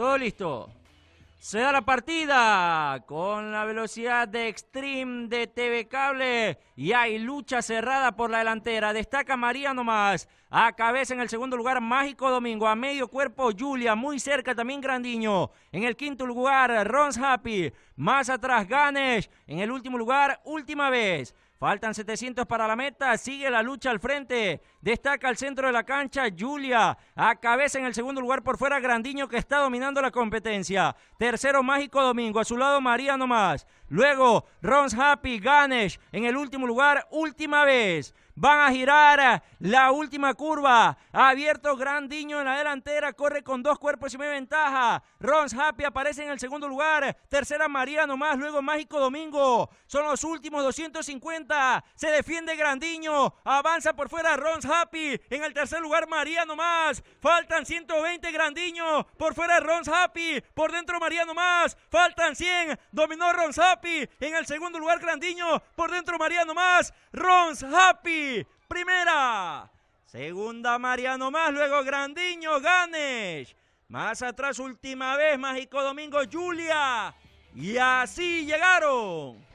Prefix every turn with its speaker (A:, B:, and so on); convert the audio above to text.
A: Todo listo. Se da la partida con la velocidad de Extreme de TV Cable y hay lucha cerrada por la delantera. Destaca María nomás. A cabeza en el segundo lugar Mágico Domingo. A medio cuerpo Julia. Muy cerca también Grandiño. En el quinto lugar Rons Happy. Más atrás Ganesh. En el último lugar Última vez. Faltan 700 para la meta, sigue la lucha al frente, destaca al centro de la cancha Julia, a cabeza en el segundo lugar por fuera Grandiño que está dominando la competencia. Tercero Mágico Domingo, a su lado María nomás. Luego Rons Happy, Ganesh en el último lugar, última vez. Van a girar eh, la última curva. Ha abierto Grandiño en la delantera. Corre con dos cuerpos y media ventaja. Rons Happy aparece en el segundo lugar. Tercera María Nomás. Luego Mágico Domingo. Son los últimos 250. Se defiende Grandiño. Avanza por fuera Rons Happy. En el tercer lugar María Nomás. Faltan 120 Grandiño. Por fuera Rons Happy. Por dentro María Nomás. Faltan 100. Dominó Rons Happy. En el segundo lugar Grandiño. Por dentro María Nomás. Rons Happy. Primera. Segunda Mariano más, luego Grandiño, Ganesh. Más atrás última vez, Mágico Domingo, Julia. Y así llegaron.